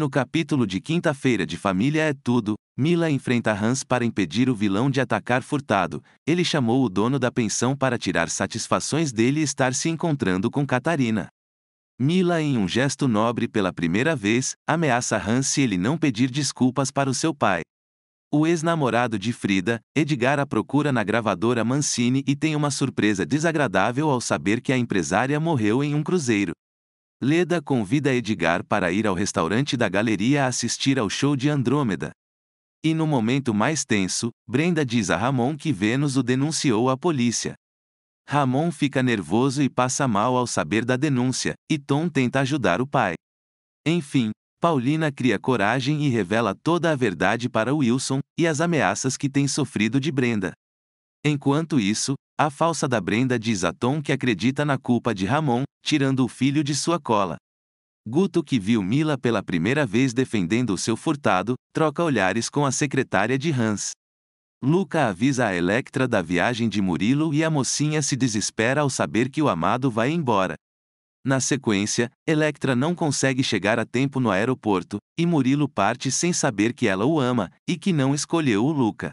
no capítulo de quinta-feira de Família é Tudo, Mila enfrenta Hans para impedir o vilão de atacar Furtado. Ele chamou o dono da pensão para tirar satisfações dele e estar se encontrando com Catarina. Mila, em um gesto nobre pela primeira vez, ameaça Hans se ele não pedir desculpas para o seu pai. O ex-namorado de Frida, Edgar a procura na gravadora Mancini e tem uma surpresa desagradável ao saber que a empresária morreu em um cruzeiro. Leda convida Edgar para ir ao restaurante da galeria assistir ao show de Andrômeda. E no momento mais tenso, Brenda diz a Ramon que Vênus o denunciou à polícia. Ramon fica nervoso e passa mal ao saber da denúncia, e Tom tenta ajudar o pai. Enfim, Paulina cria coragem e revela toda a verdade para Wilson e as ameaças que tem sofrido de Brenda. Enquanto isso, a falsa da Brenda diz a Tom que acredita na culpa de Ramon, tirando o filho de sua cola. Guto, que viu Mila pela primeira vez defendendo o seu furtado, troca olhares com a secretária de Hans. Luca avisa a Electra da viagem de Murilo e a mocinha se desespera ao saber que o amado vai embora. Na sequência, Electra não consegue chegar a tempo no aeroporto, e Murilo parte sem saber que ela o ama e que não escolheu o Luca.